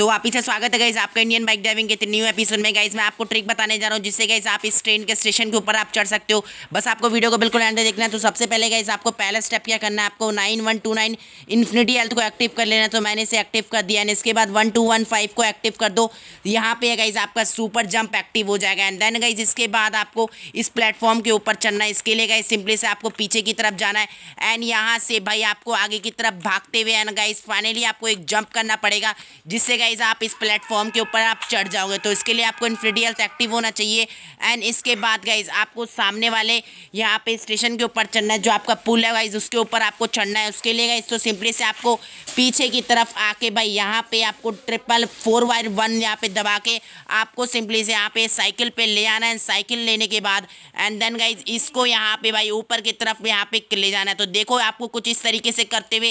सो so, आप ही से स्वागत है गाइज आपका इंडियन बाइक ड्राइविंग के न्यू एपिसोड में गाइज मैं आपको ट्रिक बताने जा रहा हूँ जिससे गाइज आप इस ट्रेन के स्टेशन के ऊपर आप चढ़ सकते हो बस आपको वीडियो को बिल्कुल एंड देखना है तो सबसे पहले गाइज आपको पहला स्टेप क्या करना है आपको nine one two nine infinity health को एक्टिव कर लेना तो मैंने इसे एक्टिव कर दिया एंड इसके बाद वन टू वन फाइव को एक्टिव कर दो यहाँ पे गाइज आपका सुपर जंप एक्टिव हो जाएगा एंड देन गाइज इसके बाद आपको इस प्लेटफॉर्म के ऊपर चढ़ना है इसके लिए गाइज सिंपली से आपको पीछे की तरफ जाना है एंड यहाँ से भाई आपको आगे की तरफ भागते हुए एंड गाइज फाइनली आपको एक जंप करना पड़ेगा जिससे गाइज गाइज आप इस प्लेटफॉर्म के ऊपर आप चढ़ जाओगे तो इसके लिए आपको इन्फिनिटी हेल्थ एक्टिव होना चाहिए एंड इसके बाद गाइज आपको सामने वाले यहाँ पे स्टेशन के ऊपर चढ़ना है जो आपका पुल है गाइज उसके ऊपर आपको चढ़ना है उसके लिए गाइज तो सिंपली से आपको पीछे की तरफ आके भाई यहाँ पे आपको ट्रिपल फोर वायर वन यहाँ पे दबा के आपको सिंपली से यहाँ पे साइकिल पे ले आना है साइकिल लेने के बाद एंड देन गाइज इसको यहाँ पे भाई ऊपर की तरफ यहाँ पे ले जाना है तो देखो आपको कुछ इस तरीके से करते हुए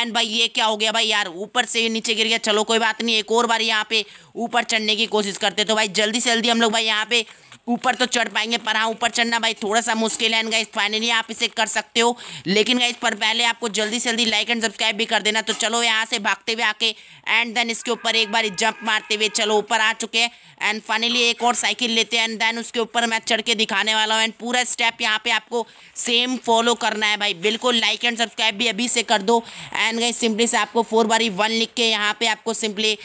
एंड भाई ये क्या हो गया भाई यार ऊपर से नीचे गिर गया चलो कोई बात नहीं एक और बार यहाँ पे ऊपर चढ़ने की कोशिश करते तो भाई जल्दी से जल्दी हम लोग भाई यहाँ पे ऊपर तो चढ़ पाएंगे पर हाँ ऊपर चढ़ना भाई थोड़ा सा मुश्किल है एंड फाइनली आप इसे कर सकते हो लेकिन गाइस पर पहले आपको जल्दी से जल्दी लाइक एंड सब्सक्राइब भी कर देना तो चलो यहाँ से भागते हुए आके एंड देन इसके ऊपर एक बार जंप मारते हुए चलो ऊपर आ चुके हैं एंड फाइनली एक और साइकिल लेते हैं एंड देन उसके ऊपर मैं चढ़ के दिखाने वाला हूँ एंड पूरा स्टेप यहाँ पे आपको सेम फॉलो करना है भाई बिल्कुल लाइक एंड सब्सक्राइब भी अभी से कर दो एंड गई सिंपली से आपको फोर बारी वन लिख के यहाँ पे आपको सिंपली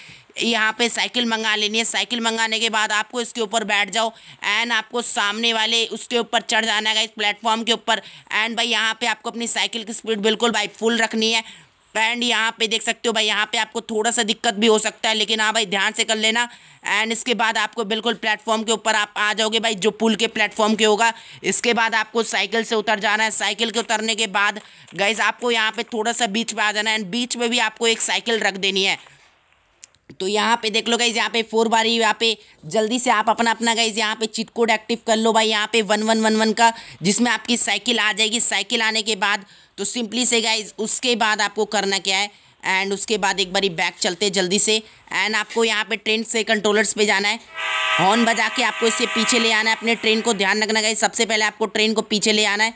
यहाँ पे साइकिल मंगा लेनी है साइकिल मंगाने के बाद आपको इसके ऊपर बैठ जाओ एंड आपको सामने वाले उसके ऊपर चढ़ जाना है इस प्लेटफॉर्म के ऊपर एंड भाई यहाँ पे आपको अपनी साइकिल की स्पीड बिल्कुल भाई फुल रखनी है एंड यहाँ पे देख सकते हो भाई यहाँ पे आपको थोड़ा सा दिक्कत भी हो सकता है लेकिन हाँ भाई ध्यान से कर लेना एंड इसके बाद आपको बिल्कुल प्लेटफॉर्म के ऊपर आप आ जाओगे भाई जो पुल के प्लेटफॉर्म के होगा इसके बाद आपको साइकिल से उतर जाना है साइकिल के उतरने के बाद गैस आपको यहाँ पे थोड़ा सा बीच पर आ जाना है एंड बीच में भी आपको एक साइकिल रख देनी है तो यहाँ पे देख लो गाइज यहाँ पे फोर बार ही यहाँ पे जल्दी से आप अपना अपना गाइज यहाँ पे चिट कोड एक्टिव कर लो भाई यहाँ पे वन वन वन वन का जिसमें आपकी साइकिल आ जाएगी साइकिल आने के बाद तो सिंपली से गाइज उसके बाद आपको करना क्या है एंड उसके बाद एक बारी बैक चलते जल्दी से एंड आपको यहाँ पे ट्रेन से कंट्रोलर्स पे जाना है हॉर्न बजा के आपको इससे पीछे ले आना है अपने ट्रेन को ध्यान रखना गाइज सबसे पहले आपको ट्रेन को पीछे ले आना है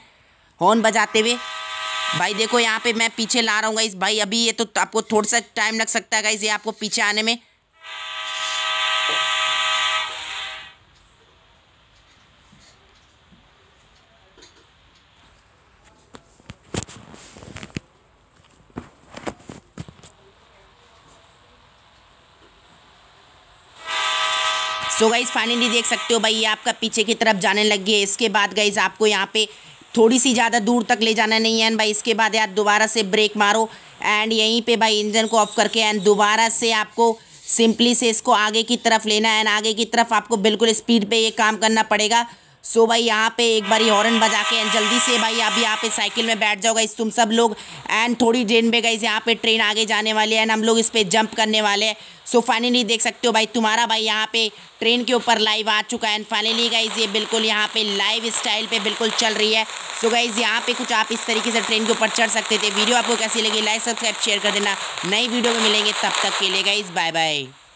हॉर्न बजाते हुए भाई देखो यहाँ पे मैं पीछे ला रहा हूँ गाइज भाई अभी ये तो आपको थोड़ा सा टाइम लग सकता है गाइज ये आपको पीछे आने में सो गाइज फाइनली देख सकते हो भाई ये आपका पीछे की तरफ जाने लग गई है इसके बाद गाइज आपको यहाँ पे थोड़ी सी ज़्यादा दूर तक ले जाना नहीं है भाई इसके बाद यार दोबारा से ब्रेक मारो एंड यहीं पे भाई इंजन को ऑफ करके एंड दोबारा से आपको सिंपली से इसको आगे की तरफ लेना है एंड आगे की तरफ आपको बिल्कुल स्पीड पे ये काम करना पड़ेगा सो भाई यहाँ पे एक बार हॉर्न बजा के एंड जल्दी से भाई अभी यहाँ पे साइकिल में बैठ जाओ गई तुम सब लोग एंड थोड़ी ट्रेन पे गई यहाँ पे ट्रेन आगे जाने वाली है एंड हम लोग इस पर जंप करने वाले हैं सो फाइनली देख सकते हो भाई तुम्हारा भाई यहाँ पे ट्रेन के ऊपर लाइव आ चुका है एंड फाइनली गई ये बिल्कुल यहाँ पे लाइव स्टाइल पे बिल्कुल चल रही है सो so गाइज यहाँ पे कुछ आप इस तरीके से ट्रेन के ऊपर चढ़ सकते थे वीडियो आपको कैसी लगी लाइक सब्सक्राइब शेयर कर देना नई वीडियो में मिलेंगे तब तक के लिए गई बाय बाय